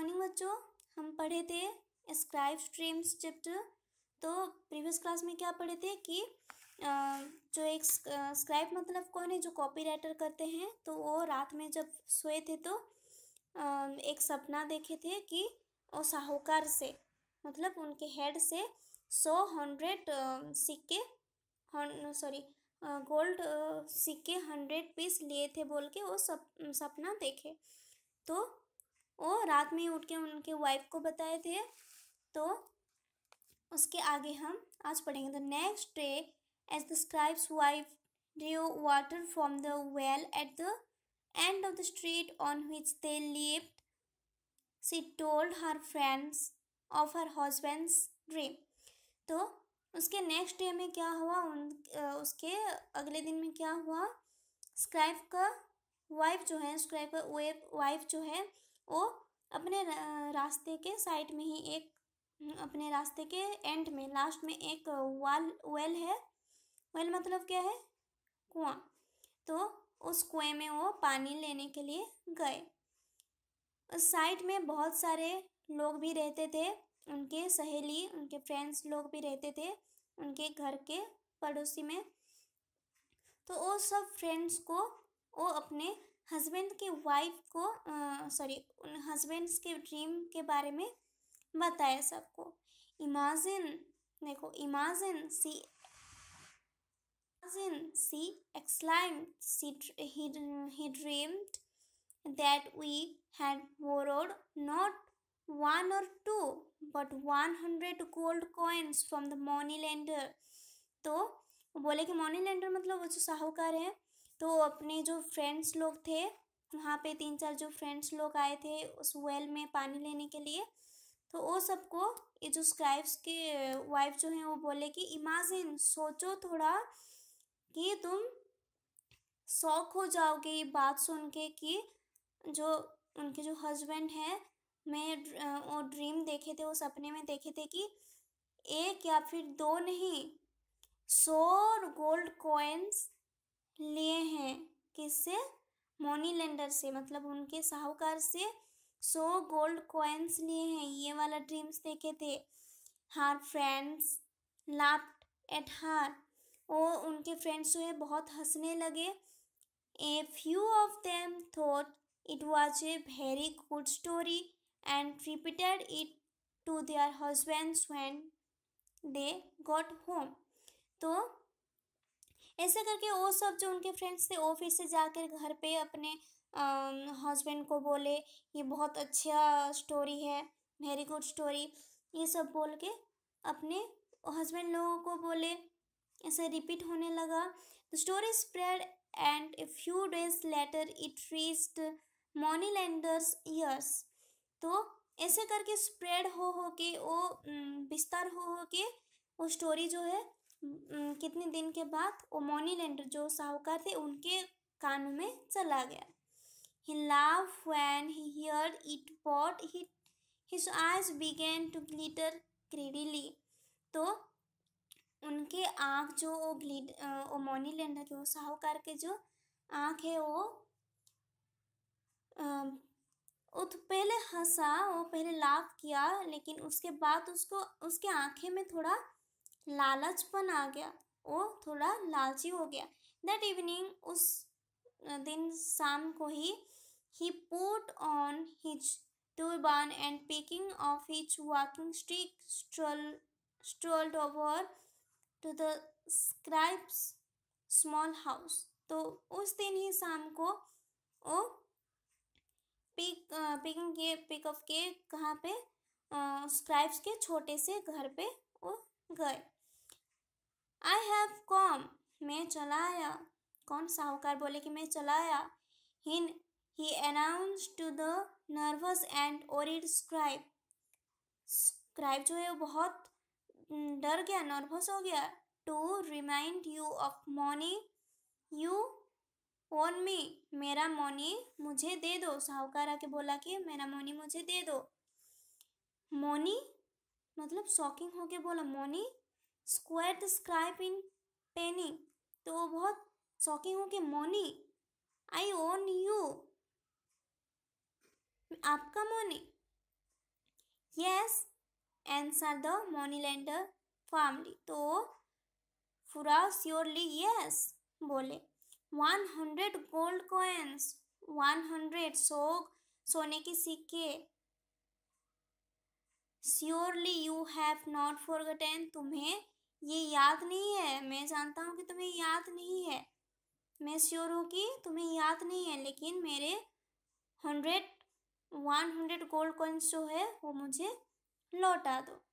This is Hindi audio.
मॉर्निंग बच्चों हम पढ़े थे स्क्राइब स्ट्रीम्स चैप्टर तो प्रीवियस क्लास में क्या पढ़े थे कि जो एक स्क्राइब मतलब कौन है जो कॉपी राइटर करते हैं तो वो रात में जब सोए थे तो एक सपना देखे थे कि वो साहूकार से मतलब उनके हेड से सौ हंड्रेड सिक्के सॉरी गोल्ड सिक्के हंड्रेड पीस लिए थे बोल के वो सप सपना देखे तो वो रात में उठ के उनके वाइफ को बताए थे तो उसके आगे हम आज पढ़ेंगे the next day as the scribe's wife drew water from the well at the end of the street on which they live she told her friends of her husband's dream तो उसके नेक्स्ट डे में क्या हुआ उन उसके अगले दिन में क्या हुआ स्क्राइब का वाइफ जो है स्क्राइब का वाइफ जो है वो अपने रास्ते के साइड में ही एक हम्म, अपने रास्ते के एंड में लास्ट में एक वाल वेल है वेल मतलब क्या है कुआं तो उस कुएं में वो पानी लेने के लिए गए उस साइड में बहुत सारे लोग भी रहते थे उनके सहेली उनके फ्रेंड्स लोग भी रहते थे उनके घर के पड़ोसी में तो वो सब फ्रेंड्स को वो अपने हस्बैंड के वाइफ को सॉरी उन हस्बैंड्स के ड्रीम के बारे में बताया सबको इमाजिन देखो imagine she imagine she exclaim she he dreamed that we had borrowed not one और two but one hundred gold coins from the money lender तो बोले कि मनी लेंडर मतलब वो जो साहूकार हैं तो अपने जो फ्रेंड्स लोग थे वहाँ पे तीन चार जो फ्रेंड्स लोग आए थे उस वेल में पानी लेने के लिए तो वो सबको ये जो स्क्राइब्स के वाइफ जो हैं वो बोले कि इमेजिन सोचो थोड़ा कि तुम शौक हो जाओगे ये बात सुन के कि जो उनके जो हस्बैंड है मैं वो ड्रीम देखे थे वो सपने में देखे थे कि एक या फिर दो नहीं सौ गोल्ड कॉइन्स लिए हैं किससे मोनी लेंडर से मतलब उनके साहूकार से सो गोल्ड कॉइन्स लिए हैं ये वाला ड्रीम्स देखे थे हार फ्रेंड्स लाफ्ट एट हार और उनके फ्रेंड्स जो है बहुत हंसने लगे a few of them thought it was a very good story and repeated it to their husbands when they got home तो ऐसे करके वो सब जो उनके फ्रेंड्स थे वो फिर से जाकर घर पे अपने हस्बैंड को बोले ये बहुत अच्छा स्टोरी है वेरी गुड स्टोरी ये सब बोल के अपने हस्बैंड लोगों को बोले ऐसे रिपीट होने लगा the story spread and a few days later it reached moneylender's ears तो ऐसे करके स्प्रेड हो हो के वो विस्तार हो हो के वो स्टोरी जो है कितने दिन के बाद वो मोनी लेंडर जो साहूकार थे उनके कानों में चला गया he laughed when he hear it what he his eyes began to glitter greedily तो उनके आँख जो वो ग्लिट वो मोनी लेंडर जो साहूकार के जो आँख है वो वो तो पहले हंसा वो पहले लाभ किया लेकिन उसके बाद उसको उसके आँखें में थोड़ा लालचपन आ गया वो थोड़ा लालची हो गया दैट इवनिंग उस दिन शाम को ही he put on his turban and picking off his walking stick strolled over to the scribe's small house तो उस दिन ही शाम को वो पिक पिकिंग के पिकअप के कहाँ पे स्क्राइब्स के छोटे से घर पे वो गए आई हैव कॉम मैं चलाया कौन साहूकार बोले कि मैं चलाया हिन he announce to the nervous and worried scribe scribe जो है वो बहुत डर गया नर्वस हो गया to remind you of money you owe me मेरा मोनी मुझे दे दो साहूकार आके बोला कि मेरा मोनी मुझे दे दो मोनी मतलब शॉकिंग होके बोला money squeaked the scribe in panic तो वो बहुत शौकीन हो कि मोनी आई ओन यू आपका money yes answered the moneylender firmly तो फुरा श्योरली यस बोले one hundred gold coins one hundred सो सोने के सिक्के surely you have not forgotten तुम्हें ये याद नहीं है मैं जानता हूँ कि तुम्हें याद नहीं है मैं श्योर हूँ कि तुम्हें याद नहीं है लेकिन मेरे hundred one hundred gold coins जो है वो मुझे लौटा दो